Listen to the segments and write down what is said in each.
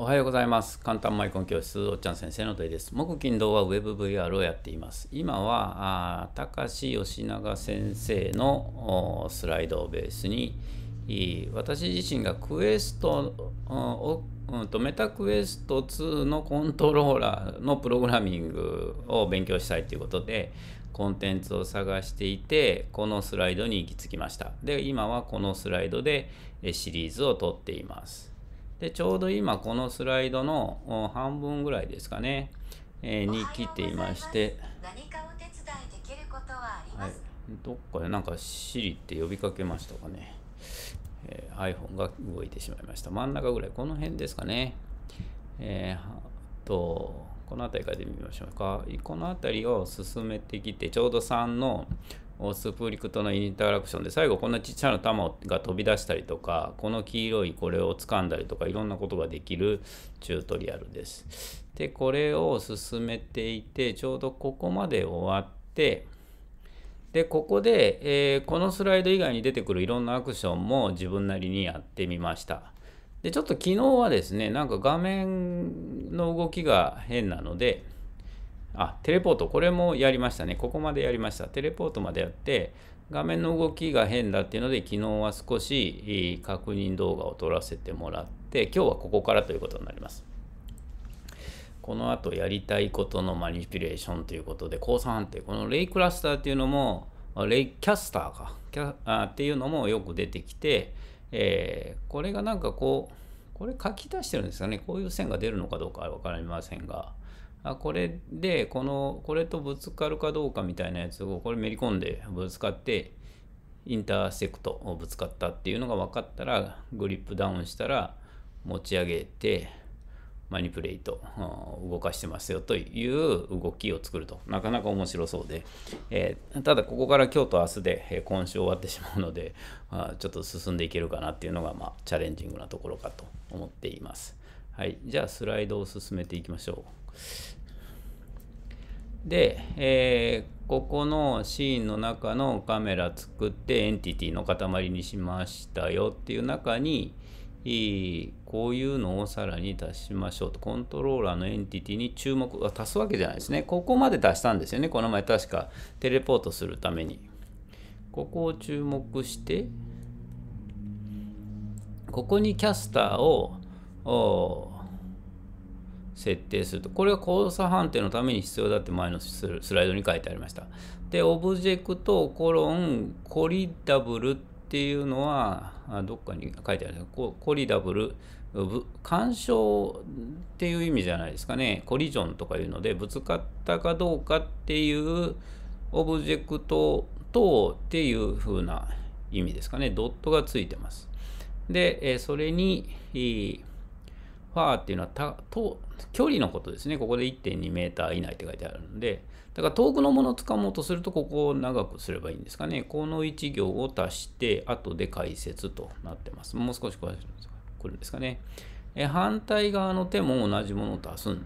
おはようございます。簡単マイコン教室、おっちゃん先生のとえです。木金土は WebVR をやっています。今は、高橋吉永先生のスライドをベースに、私自身がクエストを、うんと、メタクエスト2のコントローラーのプログラミングを勉強したいということで、コンテンツを探していて、このスライドに行き着きました。で、今はこのスライドでシリーズを撮っています。で、ちょうど今このスライドの半分ぐらいですかね、えー、に来ていまして、はどっかでなんか Siri って呼びかけましたかね。えー、iPhone が動いてしまいました。真ん中ぐらい、この辺ですかね。えー、と、この辺りからで見ましょうか。この辺りを進めてきて、ちょうど3のオスプーリクとのインタラクションで最後こんなちっちゃな玉が飛び出したりとかこの黄色いこれを掴んだりとかいろんなことができるチュートリアルです。でこれを進めていてちょうどここまで終わってでここで、えー、このスライド以外に出てくるいろんなアクションも自分なりにやってみました。でちょっと昨日はですねなんか画面の動きが変なのであ、テレポート、これもやりましたね。ここまでやりました。テレポートまでやって、画面の動きが変だっていうので、昨日は少し確認動画を撮らせてもらって、今日はここからということになります。この後やりたいことのマニピュレーションということで、交差判定。このレイクラスターっていうのも、レイキャスターかキャあっていうのもよく出てきて、えー、これがなんかこう、これ書き出してるんですかね。こういう線が出るのかどうかわかりませんが、あこれでこのこれとぶつかるかどうかみたいなやつをこれめり込んでぶつかってインターセクトをぶつかったっていうのが分かったらグリップダウンしたら持ち上げてマニプレート、動かしてますよという動きを作るとなかなか面白そうで、えー、ただここから今日と明日で、え今週終わってしまうのであちょっと進んでいけるかなっていうのが、まあ、チャレンジングなところかと思っています。はい、じゃあスライドを進めていきましょう。で、えー、ここのシーンの中のカメラ作ってエンティティの塊にしましたよっていう中にこういうのをさらに足しましょうとコントローラーのエンティティに注目が足すわけじゃないですねここまで足したんですよねこの前確かテレポートするためにここを注目してここにキャスターを設定すると。これは交差判定のために必要だって前のスライドに書いてありました。で、オブジェクトコロンコリダブルっていうのは、あどっかに書いてあるんですココリダブル、干渉っていう意味じゃないですかね。コリジョンとかいうので、ぶつかったかどうかっていうオブジェクトとっていう風な意味ですかね。ドットがついてます。で、それに、ファーっていうのはたと距離のことですね。ここで1.2メーター以内って書いてあるので、だから遠くのものをつかもうとすると、ここを長くすればいいんですかね。この1行を足して、後で解説となってます。もう少し詳しく来るんですかね。え反対側の手も同じものを足すん。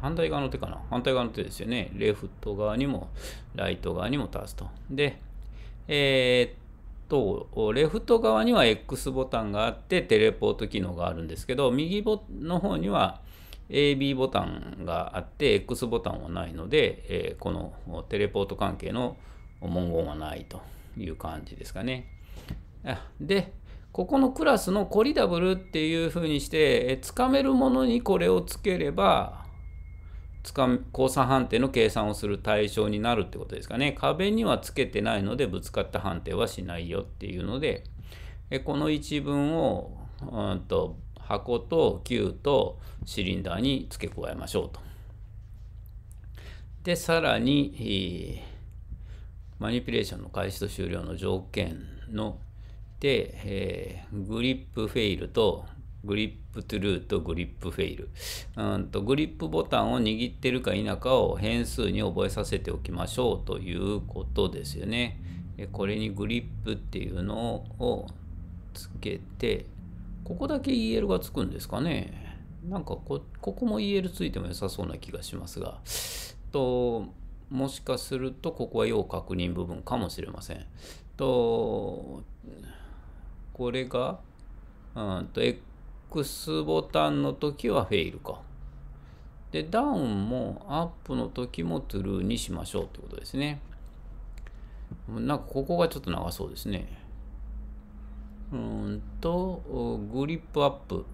反対側の手かな反対側の手ですよね。レフト側にも、ライト側にも足すと。で、えー、っとレフト側には X ボタンがあってテレポート機能があるんですけど右の方には AB ボタンがあって X ボタンはないので、えこのテレポート関係の文言はないという感じですかね。でここのクラスのコリダブルっていうふうにしてつかめるものにこれをつければつか交差判定の計算をする対象になるってことですかね。壁にはつけてないのでぶつかった判定はしないよっていうので、この一文を、うんと、箱と球とシリンダーに付け加えましょうと。で、さらに、マニピュレーションの開始と終了の条件ので、えー、グリップフェイルとグリップトゥルーとグリップフェイル。うんとグリップボタンを握ってるか否かを変数に覚えさせておきましょうということですよね。これにグリップっていうのをつけて、ここだけ EL がつくんですかね。なんかこ、ここも EL ついても良さそうな気がしますが。と、もしかすると、ここは要確認部分かもしれません。と、これが、うんと、X ボタンの時はフェイルか。で、ダウンもアップの時もトゥルーにしましょうってことですね。なんかここがちょっと長そうですね。うんと、グリップアップ。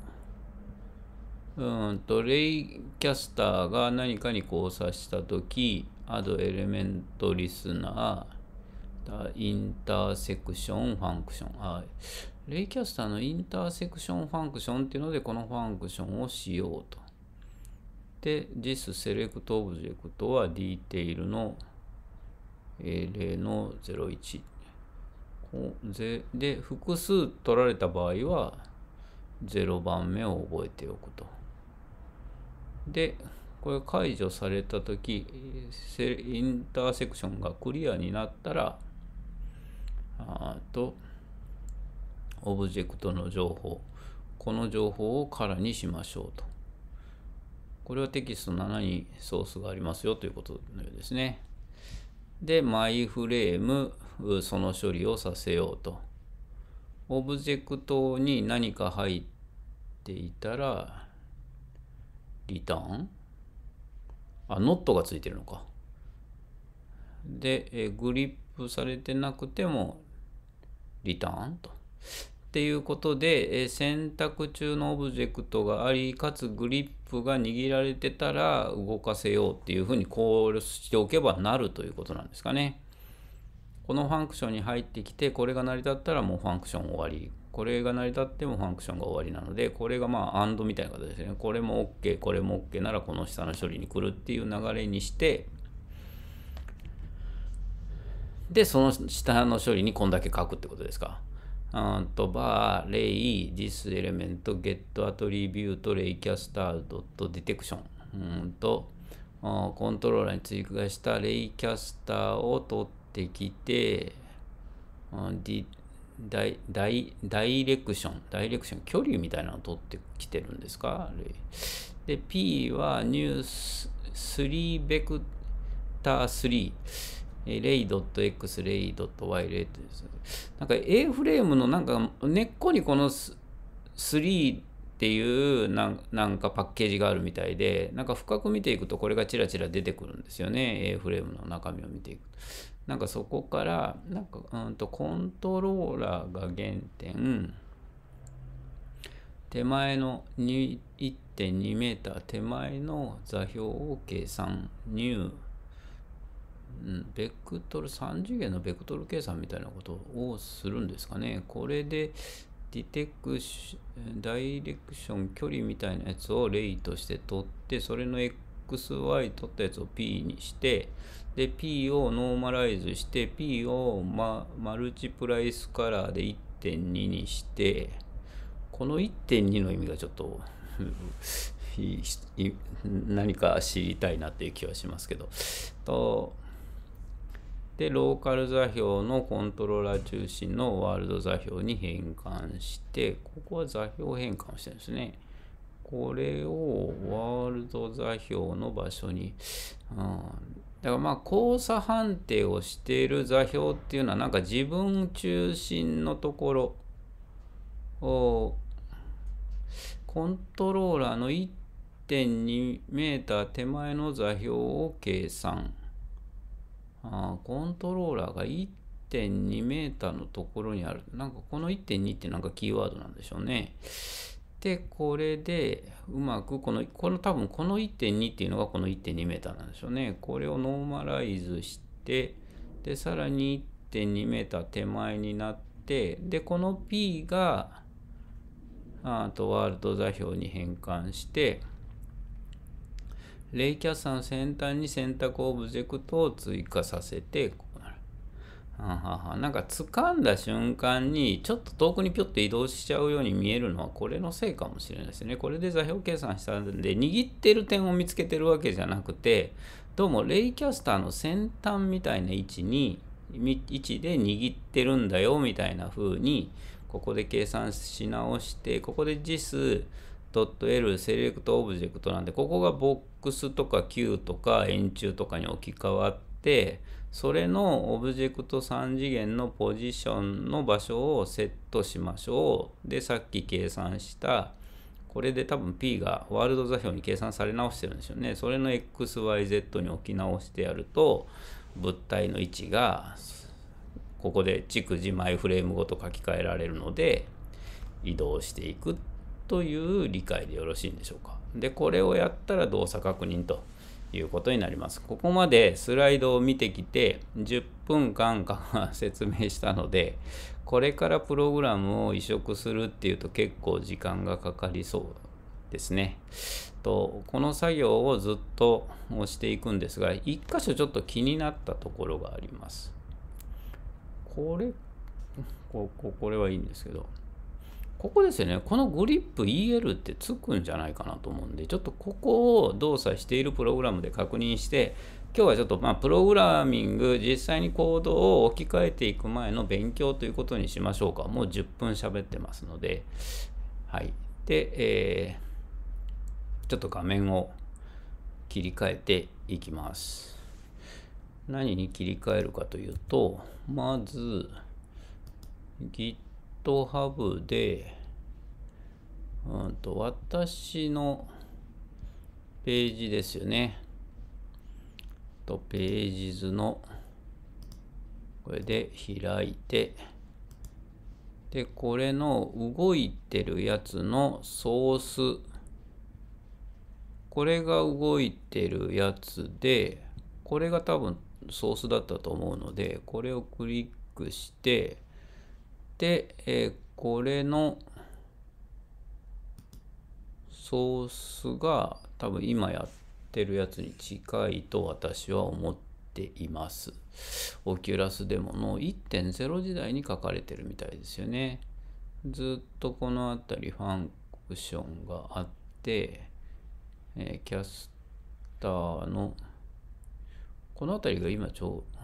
うんと、レイキャスターが何かに交差した時、アドエレメントリスナー、インターセクション、ファンクション。レイキャスターのインターセクションファンクションっていうので、このファンクションをしようと。で、this select object は detail の0の01。で、複数取られた場合は、0番目を覚えておくと。で、これ解除された時インターセクションがクリアになったら、あと、オブジェクトの情報、この情報を空にしましょうと。これはテキスト7にソースがありますよということのようですね。で、マイフレーム、その処理をさせようと。オブジェクトに何か入っていたら、リターンあ、ノットがついてるのか。で、グリップされてなくても、リターンと。っていうことで、え選択中のオブジェクトがありかつグリップが握られてたら動かせようっていうふうに考慮しておけばなるということなんですかね。このファンクションに入ってきてこれが成り立ったらもうファンクション終わりこれが成り立ってもファンクションが終わりなのでこれがまあアンドみたいな形ですねこれも OK これも OK ならこの下の処理に来るっていう流れにしてでその下の処理にこんだけ書くってことですか。とバー、レイ、ディスエレメントゲットアトリビュートレイキャスタードットディテクションうんとコントローラーに追加したレイキャスターを取ってきて、ダイダイダイレクション、ダイレクション、距離みたいなのを取ってきてるんですかで、P はニュース3ベクター3。ray.x、r イ y イという。なんか A フレームのなんか根っこにこの3っていうなんかパッケージがあるみたいで、なんか深く見ていくとこれがちらちら出てくるんですよね。A フレームの中身を見ていくと。なんかそこから、なんかうんとコントローラーが原点、手前の1.2メーター手前の座標を計算、ーうん、ベクトル、3次元のベクトル計算みたいなことをするんですかね。これで、ディテクシダイレクション距離みたいなやつをレイとして取って、それの XY 取ったやつを P にして、で、P をノーマライズして、P を、ま、マルチプライスカラーで1.2にして、この1.2の意味がちょっと 何か知りたいなっていう気はしますけど、とでローカル座標のコントローラー中心のワールド座標に変換してここは座標変換をしてるんですねこれをワールド座標の場所に、うん、だからまあ交差判定をしている座標っていうのはなんか自分中心のところをコントローラーの1.2メーター手前の座標を計算。あコントローラーが1.2メーターのところにある。なんかこの1.2ってなんかキーワードなんでしょうね。で、これでうまくこの、この多分この1.2っていうのがこの1.2メーターなんでしょうね。これをノーマライズして、で、さらに1.2メーター手前になって、で、この P が、あとワールド座標に変換して、レイキャスターの先端に選択オブジェクトを追加させて、こうなる。はなんか掴んだ瞬間にちょっと遠くにピョッと移動しちゃうように見えるのはこれのせいかもしれないですね。これで座標計算したんで握ってる点を見つけてるわけじゃなくてどうもレイキャスターの先端みたいな位置に位置で握ってるんだよみたいな風にここで計算し直してここで JIS.L セレクトオブジェクトなんでここがボッ X とか Q とか円柱とかに置き換わってそれのオブジェクト3次元のポジションの場所をセットしましょうでさっき計算したこれで多分 P がワールド座標に計算され直してるんですよねそれの XYZ に置き直してやると物体の位置がここで逐次マイフレームごと書き換えられるので移動していくという理解でよろしいんでしょうかで、これをやったら動作確認ということになります。ここまでスライドを見てきて10分間か説明したので、これからプログラムを移植するっていうと結構時間がかかりそうですね。とこの作業をずっと押していくんですが、1箇所ちょっと気になったところがあります。これ、ここれはいいんですけど。ここですよね。このグリップ EL ってつくんじゃないかなと思うんで、ちょっとここを動作しているプログラムで確認して、今日はちょっとまあプログラミング、実際にコードを置き換えていく前の勉強ということにしましょうか。もう10分喋ってますので。はい。で、えー、ちょっと画面を切り替えていきます。何に切り替えるかというと、まず、Git トハブで、うんと、私のページですよね。と、ページ図の、これで開いて、で、これの動いてるやつのソース。これが動いてるやつで、これが多分ソースだったと思うので、これをクリックして、で、えー、これのソースが多分今やってるやつに近いと私は思っています。オキュラスデモの1.0時代に書かれてるみたいですよね。ずっとこの辺りファンクションがあって、えー、キャスターのこの辺りが今ちょう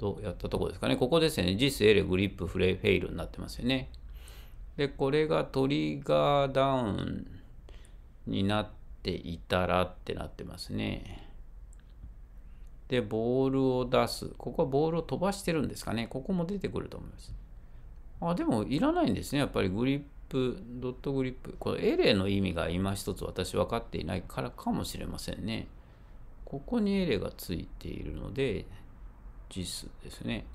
とやったとこですかね。ここですよね。実 L グリップフレフェイルになってますよね。で、これがトリガーダウンになっていたらってなってますね。で、ボールを出す。ここはボールを飛ばしてるんですかね。ここも出てくると思います。あ、でもいらないんですね。やっぱりグリップ、ドットグリップ。これ、エレの意味が今一つ私分かっていないからかもしれませんね。ここにエレがついているので、実ですね。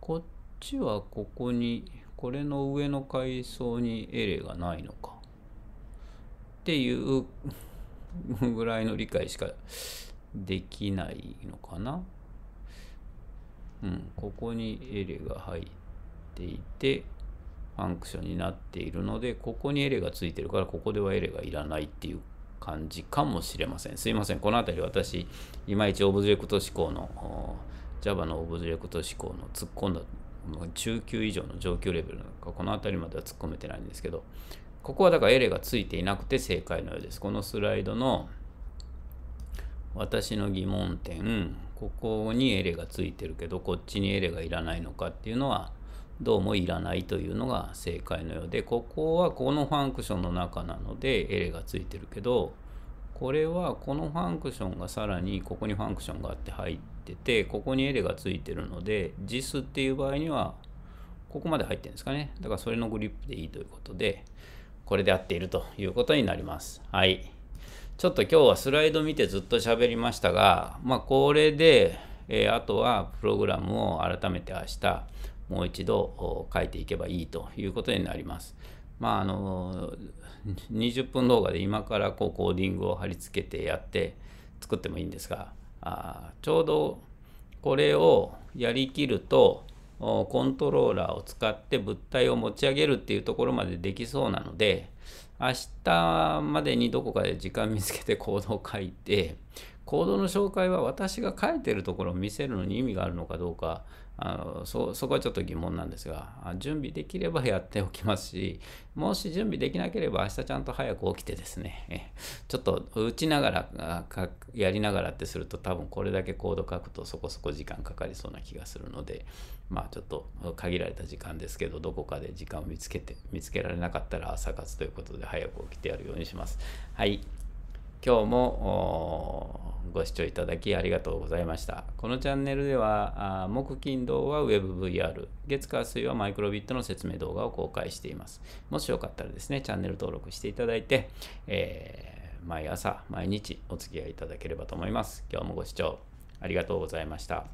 こっちはここに、これの上の階層にエレがないのか。っていうぐらいの理解しかできないのかな。うん、ここにエレが入っていて、ファンクションになっているので、ここにエレがついてるから、ここではエレがいらないっていう感じかもしれません。すいません。この辺り私、いまいちオブジェクト指向の、Java のオブジェクト指向の突っ込んだ中級以上の上級レベルなのか、この辺りまでは突っ込めてないんですけど、ここはだからエレがついていなくて正解のようです。このスライドの私の疑問点、ここにエレがついてるけど、こっちにエレがいらないのかっていうのは、どうもいらないというのが正解のようでここはこのファンクションの中なのでエレがついてるけどこれはこのファンクションがさらにここにファンクションがあって入っててここに L がついてるので JIS っていう場合にはここまで入ってるんですかねだからそれのグリップでいいということでこれで合っているということになりますはいちょっと今日はスライド見てずっと喋りましたがまあこれでえー、あとはプログラムを改めて明日もう一度書いていけばいいということになります。まあ、あの20分動画で今からこうコーディングを貼り付けてやって作ってもいいんですがあちょうどこれをやりきるとコントローラーを使って物体を持ち上げるっていうところまでできそうなので明日までにどこかで時間見つけてコードを書いてコードの紹介は私が書いてるところを見せるのに意味があるのかどうか、あのそそこはちょっと疑問なんですが、準備できればやっておきますし、もし準備できなければ明日ちゃんと早く起きてですね、ちょっと打ちながら、やりながらってすると多分これだけコード書くとそこそこ時間かかりそうな気がするので、まあちょっと限られた時間ですけど、どこかで時間を見つけて、見つけられなかったら朝活ということで早く起きてやるようにします。はい。今日もご視聴いただきありがとうございました。このチャンネルでは、木金土は WebVR、月火水はマイクロビットの説明動画を公開しています。もしよかったらですね、チャンネル登録していただいて、えー、毎朝、毎日お付き合いいただければと思います。今日もご視聴ありがとうございました。